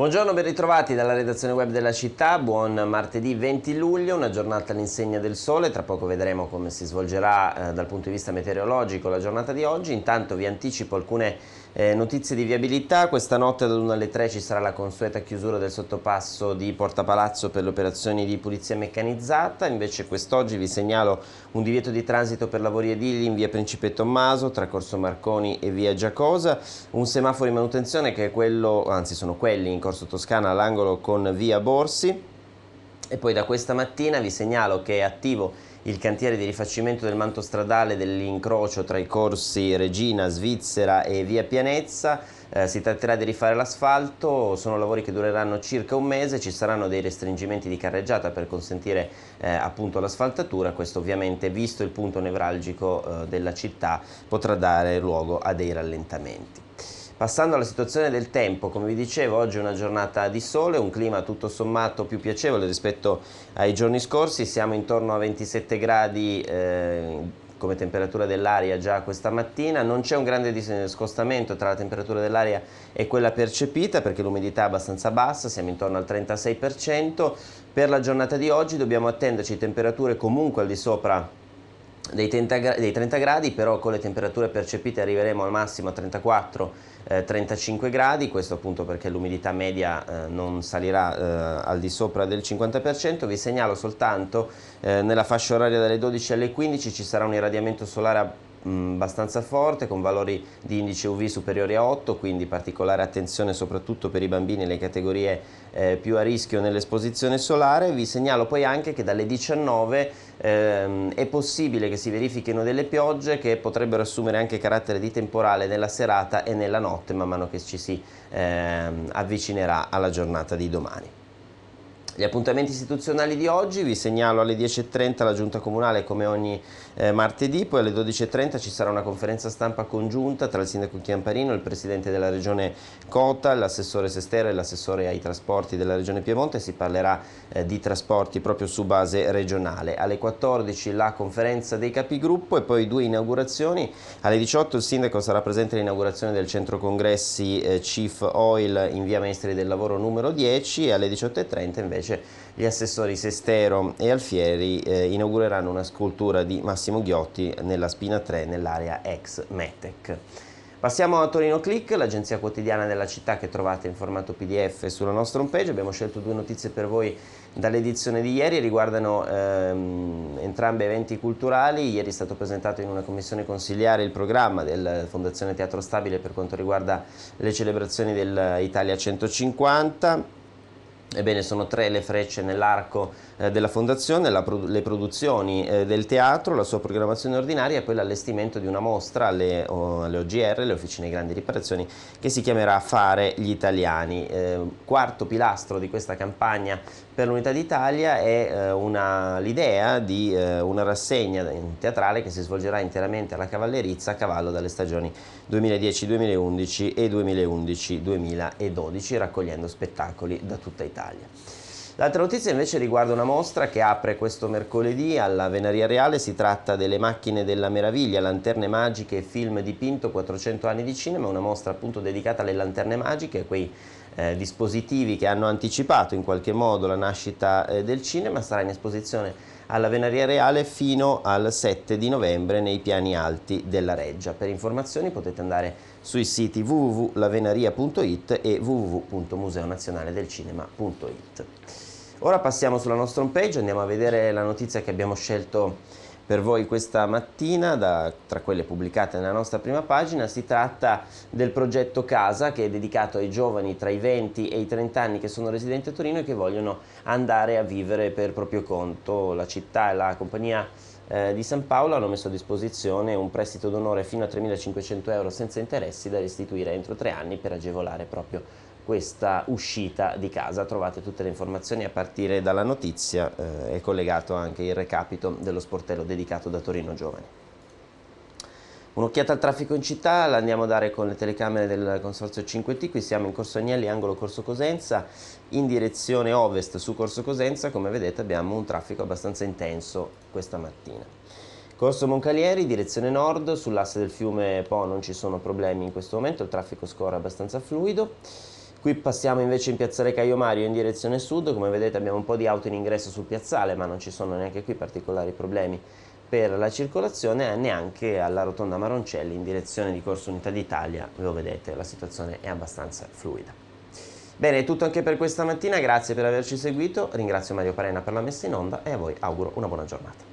Buongiorno, ben ritrovati dalla redazione web della città, buon martedì 20 luglio, una giornata all'insegna del sole, tra poco vedremo come si svolgerà eh, dal punto di vista meteorologico la giornata di oggi, intanto vi anticipo alcune eh, notizie di viabilità, questa notte da 1 alle 3 ci sarà la consueta chiusura del sottopasso di Porta Palazzo per le operazioni di pulizia meccanizzata, invece quest'oggi vi segnalo un divieto di transito per lavori edili in via Principe Tommaso, tra Corso Marconi e via Giacosa, un semaforo in manutenzione che è quello, anzi sono quelli in corso Corso Toscana all'angolo con via Borsi e poi da questa mattina vi segnalo che è attivo il cantiere di rifacimento del manto stradale dell'incrocio tra i corsi Regina, Svizzera e via Pianezza eh, si tratterà di rifare l'asfalto, sono lavori che dureranno circa un mese, ci saranno dei restringimenti di carreggiata per consentire eh, appunto l'asfaltatura, questo ovviamente visto il punto nevralgico eh, della città potrà dare luogo a dei rallentamenti. Passando alla situazione del tempo, come vi dicevo, oggi è una giornata di sole, un clima tutto sommato più piacevole rispetto ai giorni scorsi, siamo intorno a 27 gradi eh, come temperatura dell'aria già questa mattina, non c'è un grande scostamento tra la temperatura dell'aria e quella percepita perché l'umidità è abbastanza bassa, siamo intorno al 36%, per la giornata di oggi dobbiamo attenderci temperature comunque al di sopra dei 30, dei 30 gradi, però con le temperature percepite arriveremo al massimo a 34-35 eh, gradi, questo appunto perché l'umidità media eh, non salirà eh, al di sopra del 50%, vi segnalo soltanto eh, nella fascia oraria dalle 12 alle 15 ci sarà un irradiamento solare mh, abbastanza forte con valori di indice UV superiori a 8, quindi particolare attenzione soprattutto per i bambini e le categorie eh, più a rischio nell'esposizione solare. Vi segnalo poi anche che dalle 19 ehm, è possibile che si verifichino delle piogge che potrebbero assumere anche carattere di temporale nella serata e nella notte man mano che ci si ehm, avvicinerà alla giornata di domani. Gli appuntamenti istituzionali di oggi vi segnalo alle 10.30 la giunta comunale come ogni eh, martedì, poi alle 12.30 ci sarà una conferenza stampa congiunta tra il sindaco Chiamparino, il presidente della regione Cota, l'assessore Sestera e l'assessore ai trasporti della regione Piemonte, si parlerà eh, di trasporti proprio su base regionale. Alle 14 la conferenza dei capigruppo e poi due inaugurazioni, alle 18 il sindaco sarà presente all'inaugurazione del centro congressi eh, Chief Oil in via Maestri del Lavoro numero 10 e alle 18.30 invece invece gli assessori Sestero e Alfieri eh, inaugureranno una scultura di Massimo Ghiotti nella Spina 3 nell'area ex Metec. Passiamo a Torino Click, l'agenzia quotidiana della città che trovate in formato PDF sulla nostra homepage. Abbiamo scelto due notizie per voi dall'edizione di ieri, riguardano ehm, entrambi eventi culturali. Ieri è stato presentato in una commissione consiliare il programma della Fondazione Teatro Stabile per quanto riguarda le celebrazioni dell'Italia 150 Ebbene, sono tre le frecce nell'arco eh, della fondazione, pro le produzioni eh, del teatro, la sua programmazione ordinaria e poi l'allestimento di una mostra alle, o, alle OGR, le Officine Grandi Riparazioni, che si chiamerà Fare gli Italiani. Eh, quarto pilastro di questa campagna per l'Unità d'Italia è eh, l'idea di eh, una rassegna teatrale che si svolgerà interamente alla Cavallerizza a cavallo dalle stagioni 2010-2011 e 2011-2012, raccogliendo spettacoli da tutta Italia. Italia. L'altra notizia invece riguarda una mostra che apre questo mercoledì alla Venaria Reale, si tratta delle macchine della meraviglia, lanterne magiche e film dipinto, 400 anni di cinema, una mostra appunto dedicata alle lanterne magiche, quei eh, dispositivi che hanno anticipato in qualche modo la nascita eh, del cinema, sarà in esposizione alla Venaria Reale fino al 7 di novembre nei piani alti della Reggia. Per informazioni potete andare sui siti www.lavenaria.it e www.museonazionaledelcinema.it. Ora passiamo sulla nostra homepage, andiamo a vedere la notizia che abbiamo scelto per voi questa mattina, da, tra quelle pubblicate nella nostra prima pagina, si tratta del progetto Casa che è dedicato ai giovani tra i 20 e i 30 anni che sono residenti a Torino e che vogliono andare a vivere per proprio conto. La città e la compagnia eh, di San Paolo hanno messo a disposizione un prestito d'onore fino a 3.500 euro senza interessi da restituire entro tre anni per agevolare proprio questa uscita di casa. Trovate tutte le informazioni a partire dalla notizia eh, è collegato anche il recapito dello sportello dedicato da Torino Giovani. Un'occhiata al traffico in città, la andiamo a dare con le telecamere del Consorzio 5T, qui siamo in Corso Agnelli, angolo Corso Cosenza, in direzione ovest su Corso Cosenza, come vedete abbiamo un traffico abbastanza intenso questa mattina. Corso Moncalieri, direzione nord, sull'asse del fiume Po non ci sono problemi in questo momento, il traffico scorre abbastanza fluido. Qui passiamo invece in piazzale Caio Mario in direzione sud, come vedete abbiamo un po' di auto in ingresso sul piazzale, ma non ci sono neanche qui particolari problemi per la circolazione e neanche alla rotonda Maroncelli in direzione di Corso Unità d'Italia, lo vedete, la situazione è abbastanza fluida. Bene, è tutto anche per questa mattina, grazie per averci seguito, ringrazio Mario Parena per la messa in onda e a voi auguro una buona giornata.